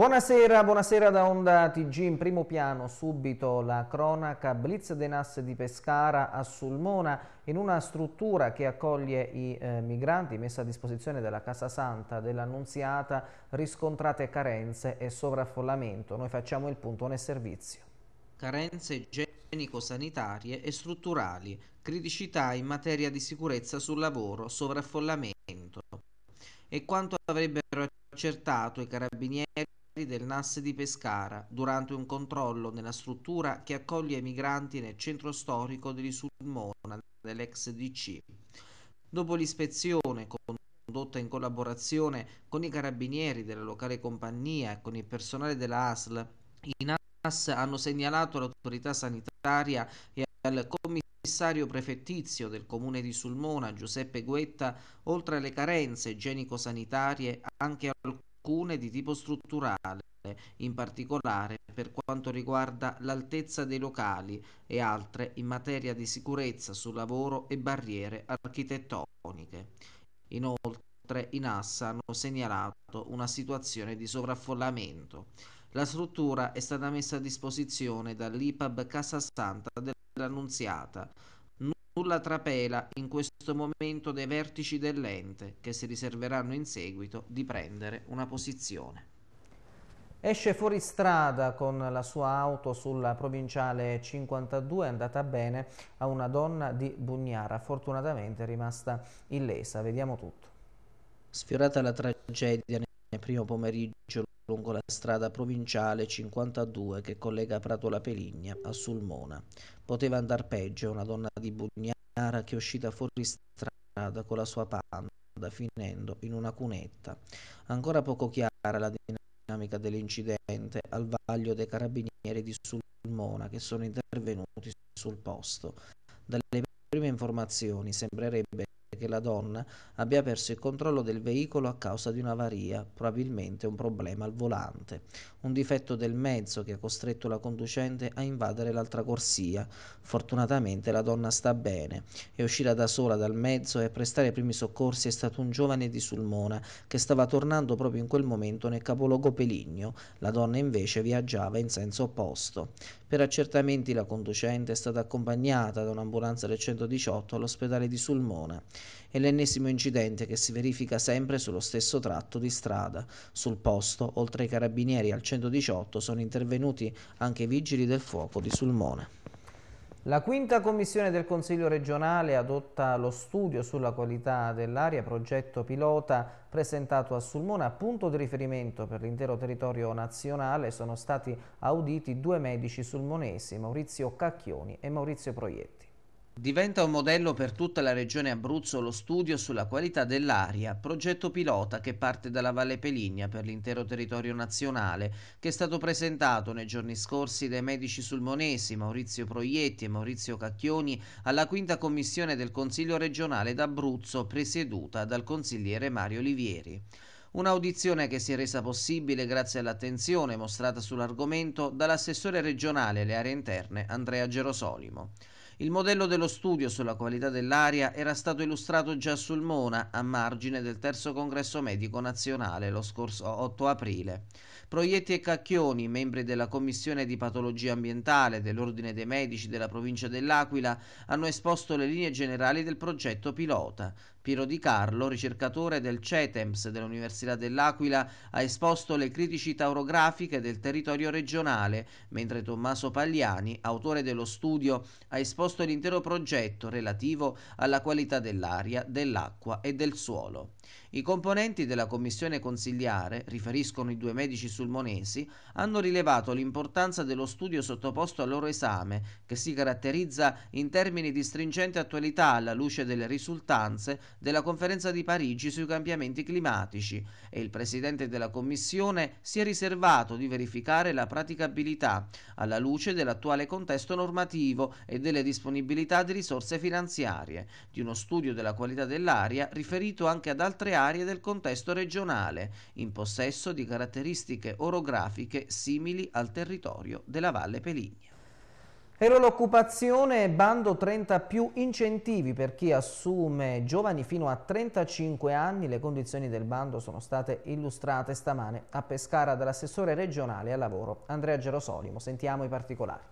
Buonasera, buonasera da Onda TG in primo piano, subito la cronaca Blitz Denas di Pescara a Sulmona in una struttura che accoglie i eh, migranti messa a disposizione dalla Casa Santa dell'Annunziata riscontrate carenze e sovraffollamento. Noi facciamo il punto nel servizio. Carenze igienico-sanitarie e strutturali, criticità in materia di sicurezza sul lavoro, sovraffollamento e quanto avrebbero accertato i carabinieri interni del NAS di Pescara durante un controllo nella struttura che accoglie i migranti nel centro storico di Sulmona dell'ex DC. Dopo l'ispezione condotta in collaborazione con i carabinieri della locale compagnia e con il personale della ASL, i NAS hanno segnalato all'autorità sanitaria e al commissario commissario prefettizio del comune di Sulmona, Giuseppe Guetta, oltre alle carenze igienico-sanitarie, anche al alcune di tipo strutturale, in particolare per quanto riguarda l'altezza dei locali e altre in materia di sicurezza sul lavoro e barriere architettoniche. Inoltre in Assa hanno segnalato una situazione di sovraffollamento. La struttura è stata messa a disposizione dall'IPAB Casa Santa dell'Annunziata sulla trapela in questo momento dei vertici dell'ente che si riserveranno in seguito di prendere una posizione. Esce fuori strada con la sua auto sulla provinciale 52, è andata bene a una donna di Bugnara, fortunatamente è rimasta illesa. Vediamo tutto. Sfiorata la tragedia nel primo pomeriggio lungo la strada provinciale 52 che collega Prato la Peligna a Sulmona. Poteva andar peggio una donna di Bugnara che è uscita fuori strada con la sua panda, finendo in una cunetta. Ancora poco chiara la dinamica dell'incidente al vaglio dei carabinieri di Sulmona che sono intervenuti sul posto. Dalle prime informazioni sembrerebbe che la donna abbia perso il controllo del veicolo a causa di un'avaria, probabilmente un problema al volante, un difetto del mezzo che ha costretto la conducente a invadere l'altra corsia. Fortunatamente la donna sta bene, è uscita da sola dal mezzo e a prestare i primi soccorsi è stato un giovane di Sulmona che stava tornando proprio in quel momento nel capoluogo Peligno, la donna invece viaggiava in senso opposto. Per accertamenti la conducente è stata accompagnata da un'ambulanza del 118 all'ospedale di Sulmona. È l'ennesimo incidente che si verifica sempre sullo stesso tratto di strada. Sul posto, oltre ai carabinieri al 118, sono intervenuti anche i vigili del fuoco di Sulmone. La quinta commissione del Consiglio regionale adotta lo studio sulla qualità dell'aria, progetto pilota presentato a Sulmona, punto di riferimento per l'intero territorio nazionale. Sono stati auditi due medici sulmonesi, Maurizio Cacchioni e Maurizio Proietti. Diventa un modello per tutta la regione Abruzzo lo studio sulla qualità dell'aria, progetto pilota che parte dalla Valle Peligna per l'intero territorio nazionale, che è stato presentato nei giorni scorsi dai medici sulmonesi Maurizio Proietti e Maurizio Cacchioni alla quinta commissione del Consiglio regionale d'Abruzzo presieduta dal consigliere Mario Olivieri. Un'audizione che si è resa possibile grazie all'attenzione mostrata sull'argomento dall'assessore regionale alle aree interne Andrea Gerosolimo. Il modello dello studio sulla qualità dell'aria era stato illustrato già sul Mona a margine del terzo congresso medico nazionale lo scorso 8 aprile. Proietti e Cacchioni, membri della Commissione di Patologia Ambientale dell'Ordine dei Medici della provincia dell'Aquila, hanno esposto le linee generali del progetto pilota. Piero Di Carlo, ricercatore del CETEMS dell'Università dell'Aquila, ha esposto le criticità orografiche del territorio regionale, mentre Tommaso Pagliani, autore dello studio, ha esposto l'intero progetto relativo alla qualità dell'aria, dell'acqua e del suolo. I componenti della commissione consigliare, riferiscono i due medici sulmonesi, hanno rilevato l'importanza dello studio sottoposto al loro esame, che si caratterizza in termini di stringente attualità alla luce delle risultanze della conferenza di Parigi sui cambiamenti climatici e il presidente della Commissione si è riservato di verificare la praticabilità alla luce dell'attuale contesto normativo e delle disponibilità di risorse finanziarie, di uno studio della qualità dell'aria riferito anche ad altre aree del contesto regionale, in possesso di caratteristiche orografiche simili al territorio della Valle Peligna. Ero l'occupazione bando 30 più incentivi per chi assume giovani fino a 35 anni. Le condizioni del bando sono state illustrate stamane a Pescara dall'assessore regionale al lavoro Andrea Gerosolimo. Sentiamo i particolari.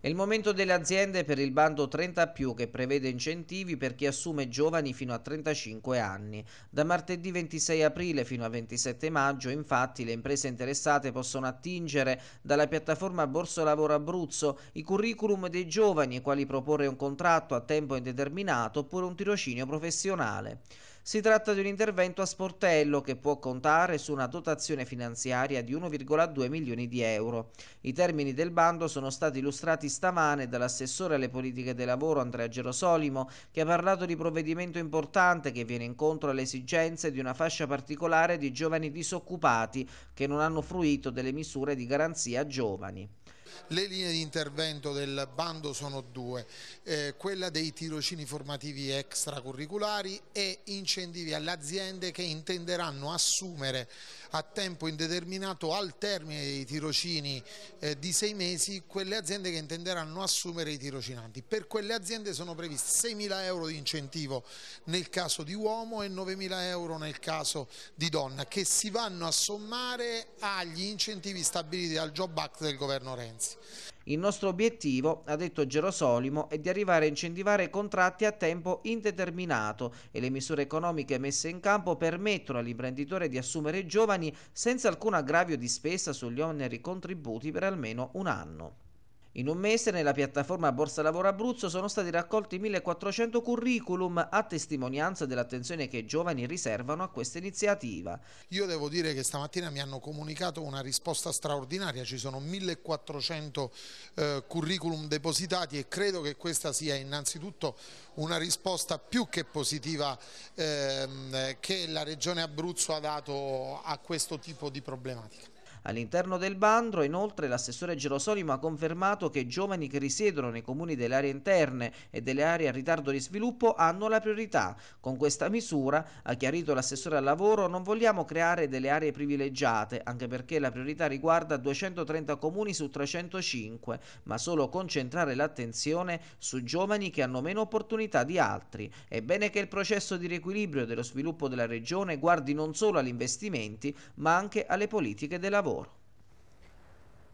È il momento delle aziende per il bando 30 più che prevede incentivi per chi assume giovani fino a 35 anni. Da martedì 26 aprile fino a 27 maggio infatti le imprese interessate possono attingere dalla piattaforma Borso Lavoro Abruzzo i curriculum dei giovani ai quali proporre un contratto a tempo indeterminato oppure un tirocinio professionale. Si tratta di un intervento a sportello che può contare su una dotazione finanziaria di 1,2 milioni di euro. I termini del bando sono stati illustrati stamane dall'assessore alle politiche del lavoro Andrea Gerosolimo che ha parlato di provvedimento importante che viene incontro alle esigenze di una fascia particolare di giovani disoccupati che non hanno fruito delle misure di garanzia giovani. Le linee di intervento del bando sono due, eh, quella dei tirocini formativi extracurriculari e incentivi alle aziende che intenderanno assumere a tempo indeterminato al termine dei tirocini eh, di sei mesi quelle aziende che intenderanno assumere i tirocinanti. Per quelle aziende sono previsti 6.000 euro di incentivo nel caso di uomo e 9.000 euro nel caso di donna che si vanno a sommare agli incentivi stabiliti dal Job Act del governo Renzi. Scienze. Il nostro obiettivo, ha detto Gerosolimo, è di arrivare a incentivare contratti a tempo indeterminato e le misure economiche messe in campo permettono all'imprenditore di assumere giovani senza alcun aggravio di spesa sugli oneri contributi per almeno un anno. In un mese nella piattaforma Borsa Lavoro Abruzzo sono stati raccolti 1400 curriculum a testimonianza dell'attenzione che i giovani riservano a questa iniziativa. Io devo dire che stamattina mi hanno comunicato una risposta straordinaria, ci sono 1400 eh, curriculum depositati e credo che questa sia innanzitutto una risposta più che positiva ehm, che la Regione Abruzzo ha dato a questo tipo di problematica. All'interno del bandro, inoltre, l'assessore Gerosolimo ha confermato che i giovani che risiedono nei comuni delle aree interne e delle aree a ritardo di sviluppo hanno la priorità. Con questa misura, ha chiarito l'assessore al lavoro, non vogliamo creare delle aree privilegiate, anche perché la priorità riguarda 230 comuni su 305, ma solo concentrare l'attenzione su giovani che hanno meno opportunità di altri. È bene che il processo di riequilibrio dello sviluppo della regione guardi non solo agli investimenti, ma anche alle politiche del lavoro lavoro.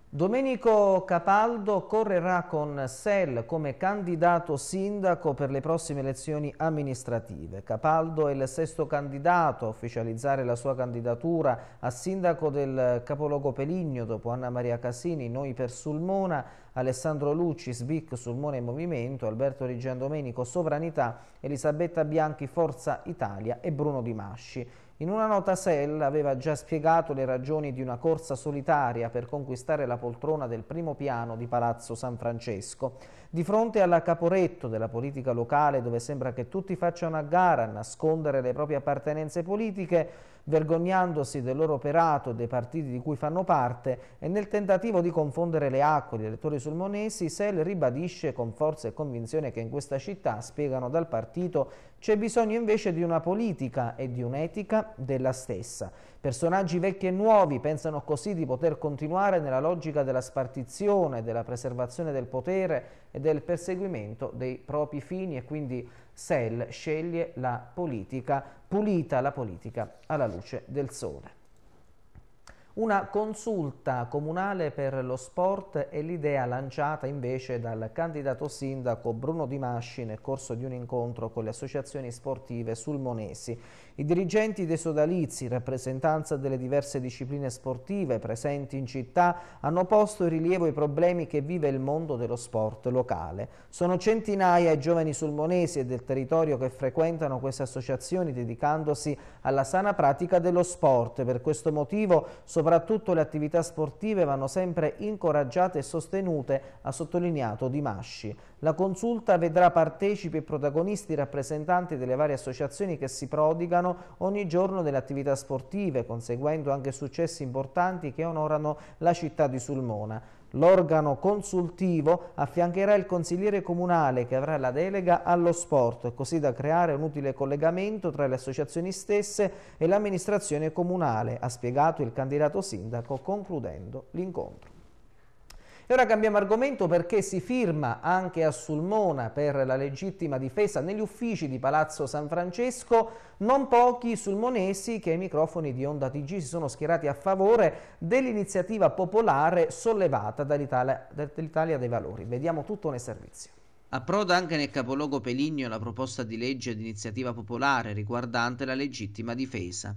Domenico Capaldo correrà con SEL come candidato sindaco per le prossime elezioni amministrative. Capaldo è il sesto candidato a ufficializzare la sua candidatura a sindaco del capoluogo Peligno dopo Anna Maria Casini, Noi per Sulmona, Alessandro Lucci, Sbic, Sulmona in Movimento, Alberto Rigian Domenico, Sovranità, Elisabetta Bianchi, Forza Italia e Bruno Di Masci. In una nota Sell aveva già spiegato le ragioni di una corsa solitaria per conquistare la poltrona del primo piano di Palazzo San Francesco. Di fronte alla caporetto della politica locale dove sembra che tutti facciano a gara a nascondere le proprie appartenenze politiche, vergognandosi del loro operato e dei partiti di cui fanno parte e nel tentativo di confondere le acque degli elettori sulmonesi, Sel ribadisce con forza e convinzione che in questa città, spiegano dal partito, c'è bisogno invece di una politica e di un'etica della stessa. Personaggi vecchi e nuovi pensano così di poter continuare nella logica della spartizione, della preservazione del potere e del perseguimento dei propri fini e quindi Sell sceglie la politica, pulita la politica alla luce del sole. Una consulta comunale per lo sport è l'idea lanciata invece dal candidato sindaco Bruno Di Masci nel corso di un incontro con le associazioni sportive sulmonesi. I dirigenti dei sodalizi, rappresentanza delle diverse discipline sportive presenti in città, hanno posto in rilievo i problemi che vive il mondo dello sport locale. Sono centinaia i giovani sulmonesi e del territorio che frequentano queste associazioni dedicandosi alla sana pratica dello sport. Per questo motivo sono Soprattutto le attività sportive vanno sempre incoraggiate e sostenute, ha sottolineato Di Masci. La consulta vedrà partecipi e protagonisti rappresentanti delle varie associazioni che si prodigano ogni giorno delle attività sportive, conseguendo anche successi importanti che onorano la città di Sulmona. L'organo consultivo affiancherà il consigliere comunale che avrà la delega allo sport, così da creare un utile collegamento tra le associazioni stesse e l'amministrazione comunale, ha spiegato il candidato sindaco concludendo l'incontro. E ora cambiamo argomento perché si firma anche a Sulmona per la legittima difesa negli uffici di Palazzo San Francesco non pochi sulmonesi che ai microfoni di Onda TG si sono schierati a favore dell'iniziativa popolare sollevata dall'Italia dei Valori. Vediamo tutto nel servizio. Approda anche nel capoluogo Peligno la proposta di legge d'iniziativa popolare riguardante la legittima difesa.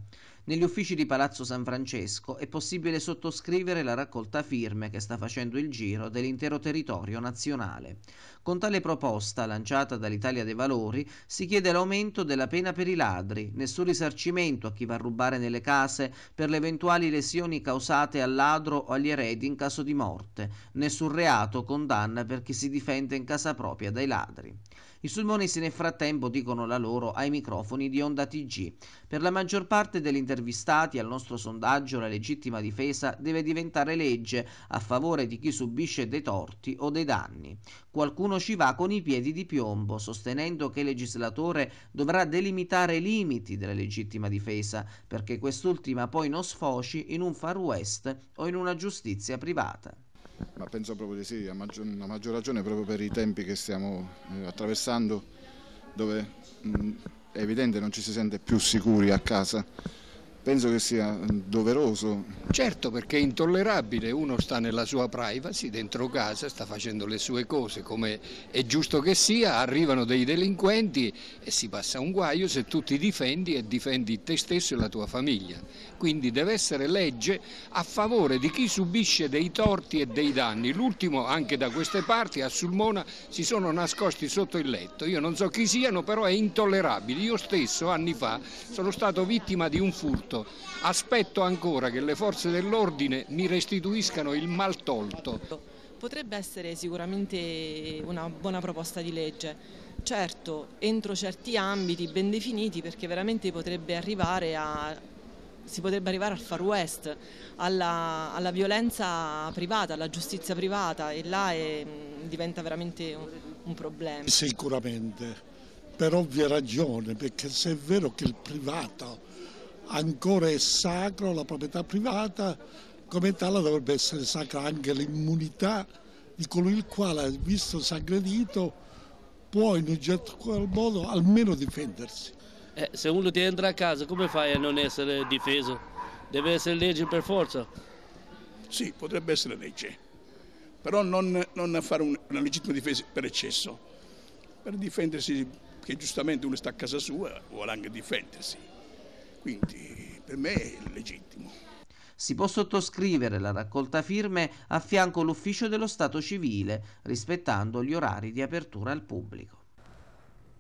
Negli uffici di Palazzo San Francesco è possibile sottoscrivere la raccolta firme che sta facendo il giro dell'intero territorio nazionale. Con tale proposta, lanciata dall'Italia dei Valori, si chiede l'aumento della pena per i ladri, nessun risarcimento a chi va a rubare nelle case per le eventuali lesioni causate al ladro o agli eredi in caso di morte, nessun reato o condanna per chi si difende in casa propria dai ladri. I sulmonesi nel frattempo dicono la loro ai microfoni di Onda TG. Per la maggior parte degli intervistati al nostro sondaggio la legittima difesa deve diventare legge a favore di chi subisce dei torti o dei danni. Qualcuno ci va con i piedi di piombo, sostenendo che il legislatore dovrà delimitare i limiti della legittima difesa, perché quest'ultima poi non sfoci in un far west o in una giustizia privata. Ma penso proprio di sì, a maggior, a maggior ragione proprio per i tempi che stiamo eh, attraversando, dove mh, mm, è evidente non ci si sente più sicuri a casa penso che sia mm, doveroso. Certo perché è intollerabile, uno sta nella sua privacy, dentro casa, sta facendo le sue cose come è giusto che sia, arrivano dei delinquenti e si passa un guaio se tu ti difendi e difendi te stesso e la tua famiglia. Quindi deve essere legge a favore di chi subisce dei torti e dei danni. L'ultimo anche da queste parti a Sulmona si sono nascosti sotto il letto, io non so chi siano però è intollerabile. Io stesso anni fa sono stato vittima di un furto fatto. Aspetto ancora che le forze dell'ordine mi restituiscano il mal tolto. Potrebbe essere sicuramente una buona proposta di legge, certo entro certi ambiti ben definiti perché veramente potrebbe arrivare a si potrebbe arrivare al far west, alla, alla, violenza privata, alla giustizia privata e là è, diventa veramente un, un, problema. Sicuramente, per ovvie ragioni, perché se è vero che il privato ancora è sacro la proprietà privata, come tale dovrebbe essere sacra anche l'immunità di colui il quale, visto aggredito, può in un certo qual modo almeno difendersi. Eh, se uno ti entra a casa, come fai a non essere difeso? Deve essere legge per forza. Sì, potrebbe essere legge, però non, non fare un, una legittima difesa per eccesso. Per difendersi, che giustamente uno sta a casa sua, vuole anche difendersi. Quindi per me è legittimo. Si può sottoscrivere la raccolta firme a fianco l'ufficio dello Stato civile, rispettando gli orari di apertura al pubblico.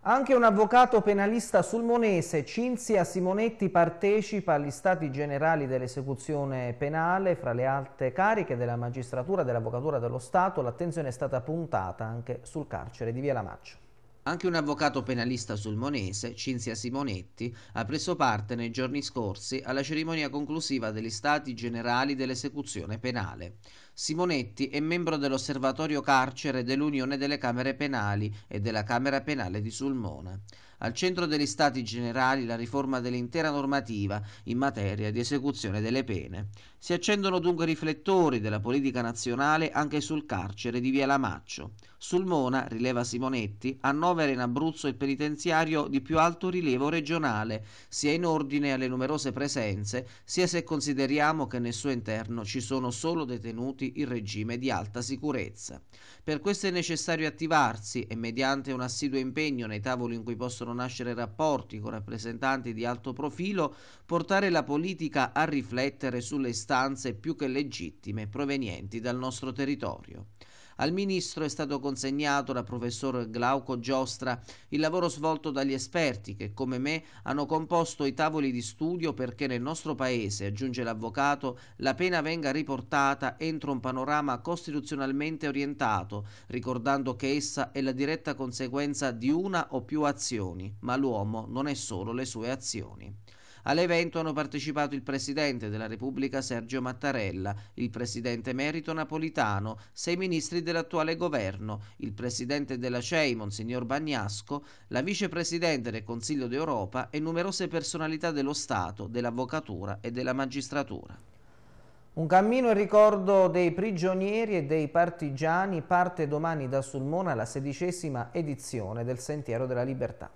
Anche un avvocato penalista sulmonese, Cinzia Simonetti, partecipa agli stati generali dell'esecuzione penale. Fra le alte cariche della magistratura e dell'avvocatura dello Stato, l'attenzione è stata puntata anche sul carcere di Via Lamaccio. Anche un avvocato penalista sulmonese, Cinzia Simonetti, ha preso parte nei giorni scorsi alla cerimonia conclusiva degli Stati Generali dell'esecuzione penale. Simonetti è membro dell'Osservatorio Carcere dell'Unione delle Camere Penali e della Camera Penale di Sulmona. Al centro degli Stati Generali la riforma dell'intera normativa in materia di esecuzione delle pene. Si accendono dunque riflettori della politica nazionale anche sul carcere di Via Lamaccio. Sul Mona, rileva Simonetti, annovera in Abruzzo il penitenziario di più alto rilievo regionale, sia in ordine alle numerose presenze, sia se consideriamo che nel suo interno ci sono solo detenuti in regime di alta sicurezza. Per questo è necessario attivarsi e mediante un assiduo impegno nei tavoli in cui possono possono nascere rapporti con rappresentanti di alto profilo, portare la politica a riflettere sulle istanze più che legittime provenienti dal nostro territorio. Al ministro è stato consegnato dal professor Glauco Giostra il lavoro svolto dagli esperti che, come me, hanno composto i tavoli di studio perché nel nostro paese, aggiunge l'avvocato, la pena venga riportata entro un panorama costituzionalmente orientato, ricordando che essa è la diretta conseguenza di una o più azioni, ma l'uomo non è solo le sue azioni. All'evento hanno partecipato il Presidente della Repubblica Sergio Mattarella, il Presidente Merito Napolitano, sei ministri dell'attuale governo, il Presidente della CEI, Monsignor Bagnasco, la Vicepresidente del Consiglio d'Europa e numerose personalità dello Stato, dell'Avvocatura e della Magistratura. Un cammino in ricordo dei prigionieri e dei partigiani parte domani da Sulmona alla sedicesima edizione del Sentiero della Libertà.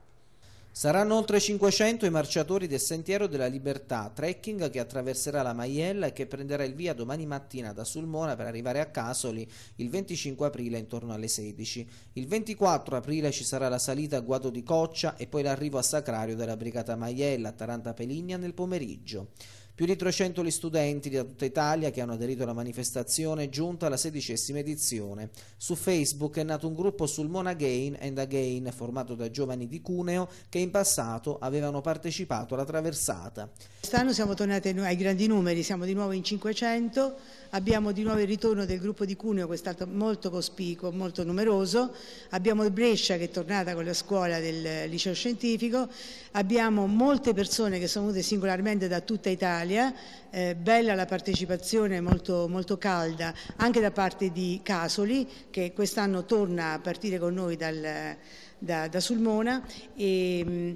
Saranno oltre 500 i marciatori del Sentiero della Libertà, trekking che attraverserà la Maiella e che prenderà il via domani mattina da Sulmona per arrivare a Casoli il 25 aprile intorno alle 16. Il 24 aprile ci sarà la salita a Guado di Coccia e poi l'arrivo a Sacrario della Brigata Maiella a Taranta Peligna nel pomeriggio. Più di 300 gli studenti da tutta Italia che hanno aderito alla manifestazione giunta alla sedicesima edizione. Su Facebook è nato un gruppo sul Monagain and Again formato da giovani di Cuneo che in passato avevano partecipato alla traversata. Quest'anno siamo tornati ai grandi numeri, siamo di nuovo in 500 abbiamo di nuovo il ritorno del gruppo di Cuneo che è stato molto cospicuo, molto numeroso, abbiamo Brescia che è tornata con la scuola del liceo scientifico, abbiamo molte persone che sono venute singolarmente da tutta Italia, eh, bella la partecipazione molto, molto calda anche da parte di Casoli che quest'anno torna a partire con noi dal, da, da, Sulmona e, mm,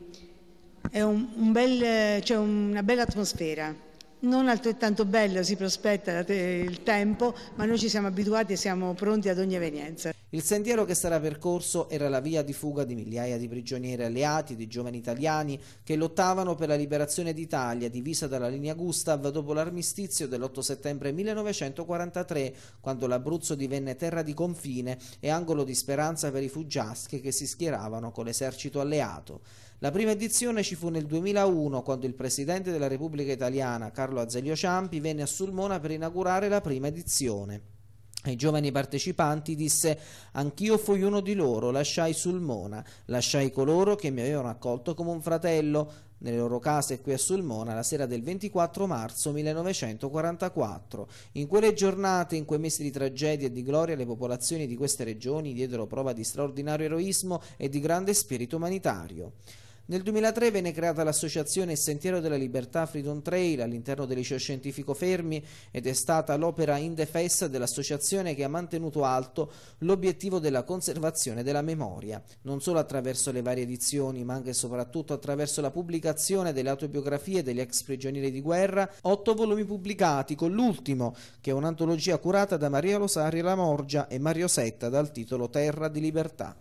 è un, un bel, cioè una bella atmosfera non altrettanto bello si prospetta il tempo, ma noi ci siamo abituati e siamo pronti ad ogni evenienza. Il sentiero che sarà percorso era la via di fuga di migliaia di prigionieri alleati, di giovani italiani che lottavano per la liberazione d'Italia, divisa dalla linea Gustav dopo l'armistizio dell'8 settembre 1943, quando l'Abruzzo divenne terra di confine e angolo di speranza per i fuggiaschi che si schieravano con l'esercito alleato. La prima edizione ci fu nel 2001 quando il Presidente della Repubblica Italiana Carlo Azeglio Ciampi venne a Sulmona per inaugurare la prima edizione. Ai giovani partecipanti disse «Anch'io fui uno di loro, lasciai Sulmona, lasciai coloro che mi avevano accolto come un fratello, nelle loro case qui a Sulmona la sera del 24 marzo 1944. In quelle giornate, in quei mesi di tragedia e di gloria, le popolazioni di queste regioni diedero prova di straordinario eroismo e di grande spirito umanitario. Nel 2003 venne creata l'associazione Sentiero della Libertà Freedom Trail all'interno del liceo scientifico Fermi ed è stata l'opera indefessa dell'associazione che ha mantenuto alto l'obiettivo della conservazione della memoria, non solo attraverso le varie edizioni ma anche e soprattutto attraverso la pubblicazione delle autobiografie degli ex prigionieri di guerra, otto volumi pubblicati con l'ultimo che è un'antologia curata da Maria Rosaria Lamorgia e Mario Setta dal titolo Terra di Libertà.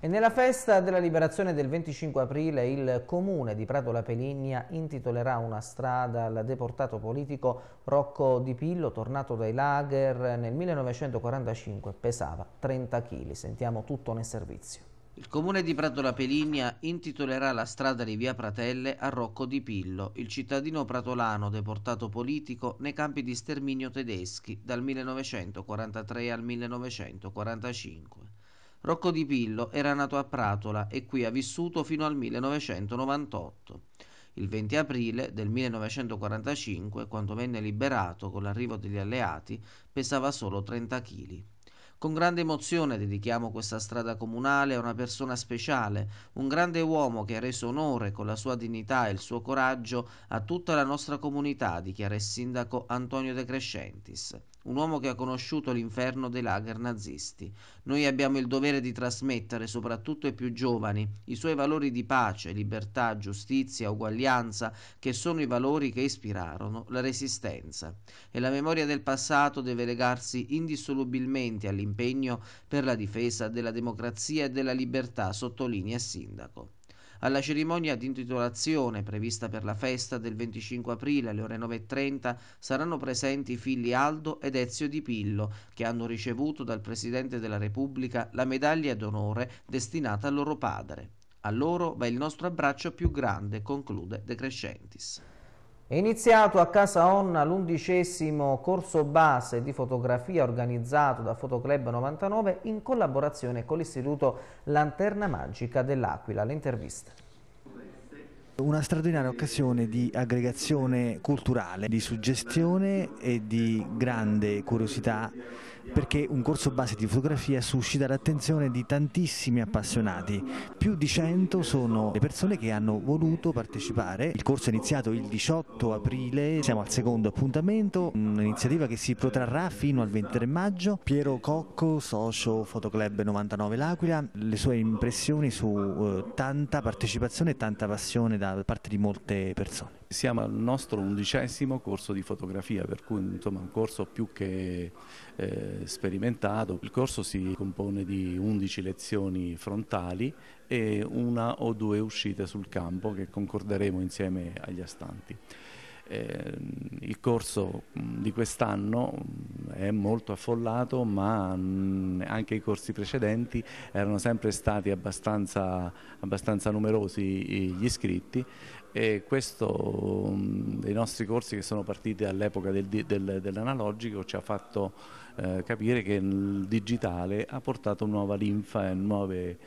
E nella festa della liberazione del 25 aprile il comune di Prato La Peligna intitolerà una strada al deportato politico Rocco Di Pillo, tornato dai lager nel 1945, pesava 30 kg. Sentiamo tutto nel servizio. Il comune di Prato La Peligna intitolerà la strada di Via Pratelle a Rocco Di Pillo, il cittadino pratolano deportato politico nei campi di sterminio tedeschi dal 1943 al 1945. Rocco di Pillo era nato a Pratola e qui ha vissuto fino al 1998. Il 20 aprile del 1945, quando venne liberato con l'arrivo degli alleati, pesava solo 30 kg. Con grande emozione dedichiamo questa strada comunale a una persona speciale, un grande uomo che ha reso onore con la sua dignità e il suo coraggio a tutta la nostra comunità, dichiara il sindaco Antonio De Crescentis un uomo che ha conosciuto l'inferno dei lager nazisti. Noi abbiamo il dovere di trasmettere, soprattutto ai più giovani, i suoi valori di pace, libertà, giustizia, uguaglianza, che sono i valori che ispirarono la Resistenza. E la memoria del passato deve legarsi indissolubilmente all'impegno per la difesa della democrazia e della libertà, sottolinea il sindaco. Alla cerimonia di intitolazione prevista per la festa del 25 aprile alle ore 9.30 saranno presenti i figli Aldo ed Ezio Di Pillo che hanno ricevuto dal Presidente della Repubblica la medaglia d'onore destinata al loro padre. A loro va il nostro abbraccio più grande, conclude De Crescentis. È iniziato a Casa Onna l'undicesimo corso base di fotografia organizzato da Fotoclub 99 in collaborazione con l'Istituto Lanterna Magica dell'Aquila. Le interviste. Una straordinaria occasione di aggregazione culturale, di suggestione e di grande curiosità perché un corso base di fotografia suscita l'attenzione di tantissimi appassionati. Più di 100 sono le persone che hanno voluto partecipare. Il corso è iniziato il 18 aprile, siamo al secondo appuntamento, un'iniziativa che si protrarrà fino al 23 maggio. Piero Cocco, socio Fotoclub 99 L'Aquila, le sue impressioni su eh, tanta partecipazione e tanta passione da parte di molte persone siamo al nostro undicesimo corso di fotografia, per cui insomma, un corso più che eh, sperimentato. Il corso si compone di 11 lezioni frontali e una o due uscite sul campo che concorderemo insieme agli astanti. Eh, il corso di quest'anno è molto affollato ma anche i corsi precedenti erano sempre stati abbastanza, abbastanza numerosi gli iscritti e questo mm, dei nostri corsi che sono partiti all'epoca del, del, dell'analogico ci ha fatto eh, capire che il digitale ha portato nuova linfa e nuove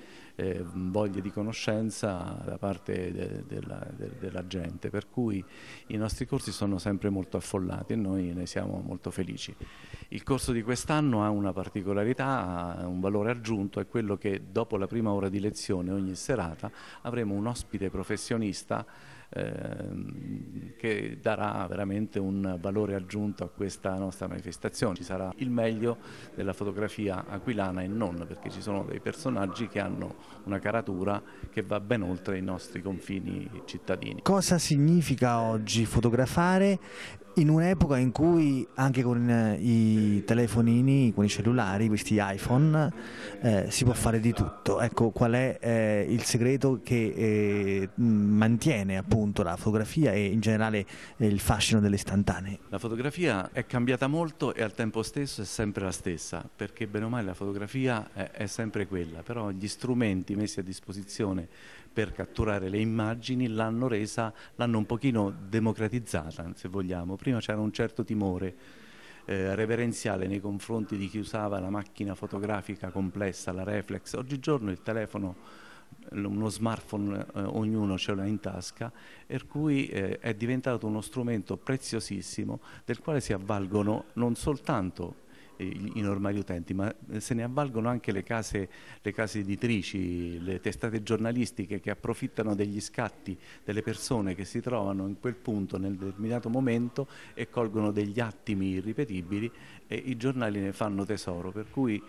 eh, voglia di conoscenza da parte de, della, de, della, gente, per cui i nostri corsi sono sempre molto affollati e noi ne siamo molto felici. Il corso di quest'anno ha una particolarità, ha un valore aggiunto, è quello che dopo la prima ora di lezione ogni serata avremo un ospite professionista Ehm, che darà veramente un valore aggiunto a questa nostra manifestazione. Ci sarà il meglio della fotografia aquilana e non, perché ci sono dei personaggi che hanno una caratura che va ben oltre i nostri confini cittadini. Cosa significa oggi fotografare in un'epoca in cui anche con eh, i telefonini, con i cellulari, questi iPhone, eh, si può fare di tutto, ecco qual è eh, il segreto che eh, mantiene appunto la fotografia e in generale eh, il fascino delle istantanee? La fotografia è cambiata molto e al tempo stesso è sempre la stessa, perché bene o male la fotografia è, è sempre quella, però gli strumenti messi a disposizione per catturare le immagini l'hanno resa, l'hanno un pochino democratizzata se vogliamo, prima c'era un certo timore eh, reverenziale nei confronti di chi usava la macchina fotografica complessa, la reflex, oggigiorno il telefono uno smartphone eh, ognuno ce l'ha in tasca, per cui eh, è diventato uno strumento preziosissimo del quale si avvalgono non soltanto i normali utenti, ma eh, se ne avvalgono anche le case, le case editrici, le testate giornalistiche che approfittano degli scatti delle persone che si trovano in quel punto nel determinato momento e colgono degli attimi irripetibili e i giornali ne fanno tesoro, per cui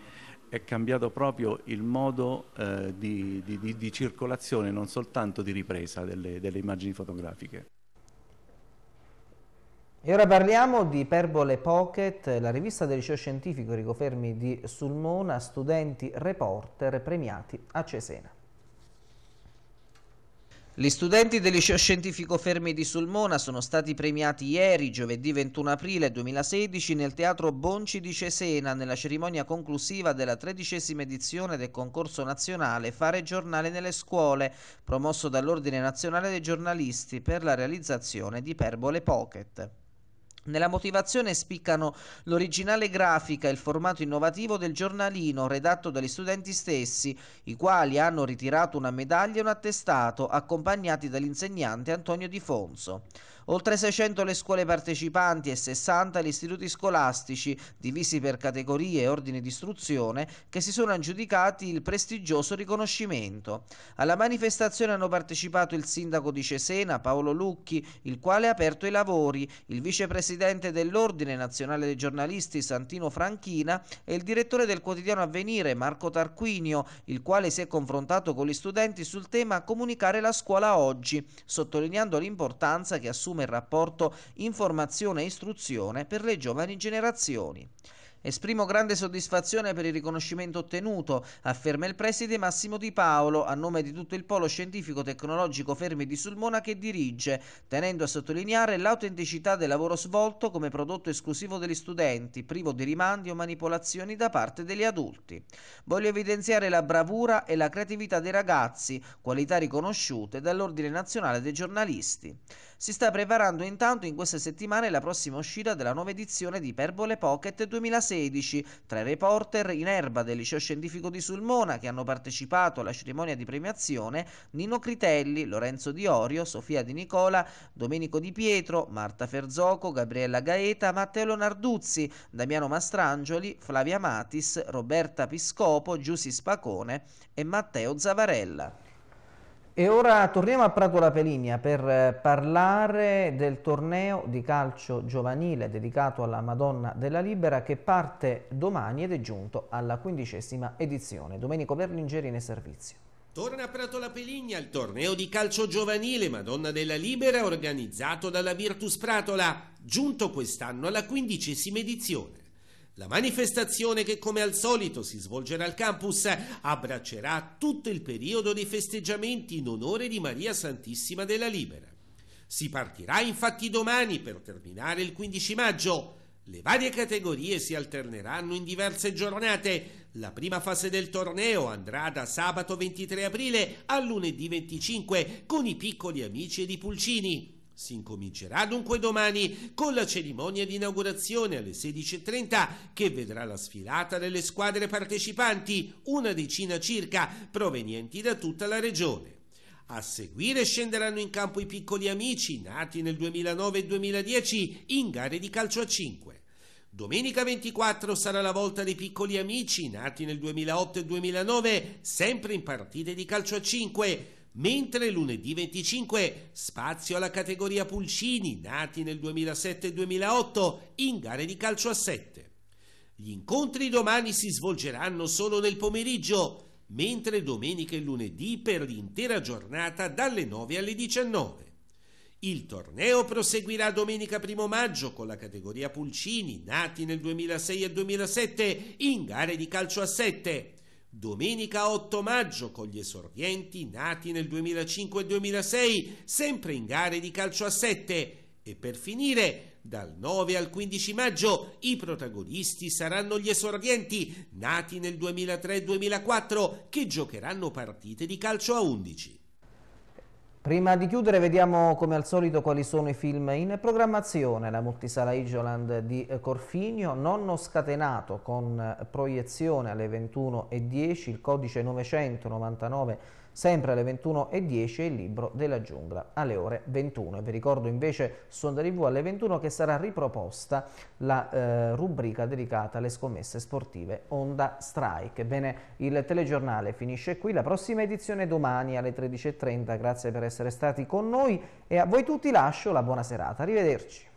è cambiato proprio il modo eh, di, di, di, circolazione, non soltanto di ripresa delle, delle immagini fotografiche. E ora parliamo di Iperbole Pocket, la rivista del liceo scientifico Rico Fermi di Sulmona, studenti reporter premiati a Cesena. Gli studenti del liceo scientifico Fermi di Sulmona sono stati premiati ieri, giovedì 21 aprile 2016, nel teatro Bonci di Cesena, nella cerimonia conclusiva della tredicesima edizione del concorso nazionale Fare giornale nelle scuole, promosso dall'Ordine Nazionale dei Giornalisti per la realizzazione di Perbole Pocket. Nella motivazione spiccano l'originale grafica e il formato innovativo del giornalino redatto dagli studenti stessi, i quali hanno ritirato una medaglia e un attestato, accompagnati dall'insegnante Antonio Di Fonso. Oltre 600 le scuole partecipanti e 60 gli istituti scolastici, divisi per categorie e ordini di istruzione, che si sono aggiudicati il prestigioso riconoscimento. Alla manifestazione hanno partecipato il sindaco di Cesena, Paolo Lucchi, il quale ha aperto i lavori, il vicepresidente dell'Ordine Nazionale dei Giornalisti, Santino Franchina, e il direttore del quotidiano Avvenire, Marco Tarquinio, il quale si è confrontato con gli studenti sul tema Comunicare la scuola oggi, sottolineando l'importanza che assume assume il rapporto informazione-istruzione e per le giovani generazioni. Esprimo grande soddisfazione per il riconoscimento ottenuto, afferma il preside Massimo Di Paolo, a nome di tutto il polo scientifico-tecnologico Fermi di Sulmona che dirige, tenendo a sottolineare l'autenticità del lavoro svolto come prodotto esclusivo degli studenti, privo di rimandi o manipolazioni da parte degli adulti. Voglio evidenziare la bravura e la creatività dei ragazzi, qualità riconosciute dall'Ordine Nazionale dei Giornalisti. Si sta preparando intanto in queste settimane la prossima uscita della nuova edizione di Perbole Pocket 2016. Tra i reporter in erba del liceo scientifico di Sulmona che hanno partecipato alla cerimonia di premiazione Nino Critelli, Lorenzo Di Orio, Sofia Di Nicola, Domenico Di Pietro, Marta Ferzoco, Gabriella Gaeta, Matteo Leonarduzzi, Damiano Mastrangioli, Flavia Matis, Roberta Piscopo, Giussi Spacone e Matteo Zavarella. E ora torniamo a Prato La Peligna per eh, parlare del torneo di calcio giovanile dedicato alla Madonna della Libera che parte domani ed è giunto alla quindicesima edizione. Domenico Berlingeri ne servizio. Torna a Prato La Peligna il torneo di calcio giovanile Madonna della Libera organizzato dalla Virtus Pratola, giunto quest'anno alla quindicesima edizione. La manifestazione che come al solito si svolgerà al campus abbraccerà tutto il periodo dei festeggiamenti in onore di Maria Santissima della Libera. Si partirà infatti domani per terminare il 15 maggio. Le varie categorie si alterneranno in diverse giornate. La prima fase del torneo andrà da sabato 23 aprile a lunedì 25 con i piccoli amici di Pulcini. Si incomincerà dunque domani con la cerimonia di inaugurazione alle 16.30 che vedrà la sfilata delle squadre partecipanti, una decina circa, provenienti da tutta la regione. A seguire scenderanno in campo i piccoli amici nati nel 2009 e 2010 in gare di calcio a 5. Domenica 24 sarà la volta dei piccoli amici nati nel 2008 e 2009 sempre in partite di calcio a 5 mentre lunedì 25 spazio alla categoria Pulcini, nati nel 2007-2008, in gare di calcio a 7. Gli incontri domani si svolgeranno solo nel pomeriggio, mentre domenica e lunedì per l'intera giornata dalle 9 alle 19. Il torneo proseguirà domenica 1 maggio con la categoria Pulcini, nati nel 2006 e 2007, in gare di calcio a 7 Domenica 8 maggio con gli esordienti nati nel 2005 e 2006, sempre in gare di calcio a 7. E per finire, dal 9 al 15 maggio, i protagonisti saranno gli esordienti nati nel 2003 e 2004 che giocheranno partite di calcio a 11. Prima di chiudere vediamo come al solito quali sono i film in programmazione. La multisala Isoland di Corfinio, Nonno scatenato con proiezione alle 21.10, il codice 999 sempre alle 21.10 il libro della giungla alle ore 21. vi ricordo invece su Onda TV alle 21 che sarà riproposta la eh, rubrica dedicata alle scommesse sportive Onda Strike. Bene, il telegiornale finisce qui, la prossima edizione domani alle 13.30. Grazie per essere stati con noi e a voi tutti lascio la buona serata. Arrivederci.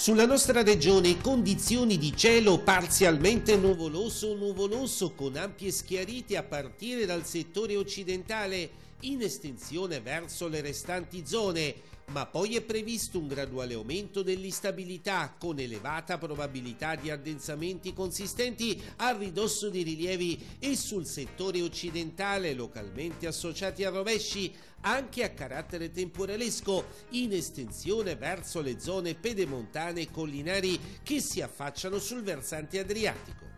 Sulla nostra regione condizioni di cielo parzialmente nuvoloso nuvoloso con ampie schiarite a partire dal settore occidentale in estensione verso le restanti zone ma poi è previsto un graduale aumento dell'instabilità con elevata probabilità di addensamenti consistenti a ridosso di rilievi e sul settore occidentale localmente associati a rovesci anche a carattere temporalesco in estensione verso le zone pedemontane e collinari che si affacciano sul versante adriatico.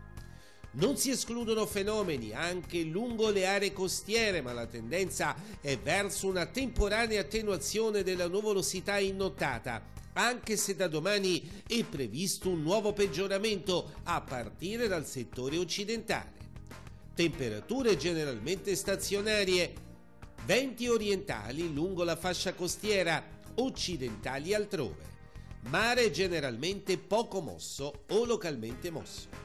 Non si escludono fenomeni anche lungo le aree costiere, ma la tendenza è verso una temporanea attenuazione della nuvolosità innottata anche se da domani è previsto un nuovo peggioramento a partire dal settore occidentale. Temperature generalmente stazionarie, venti orientali lungo la fascia costiera, occidentali altrove, mare generalmente poco mosso o localmente mosso.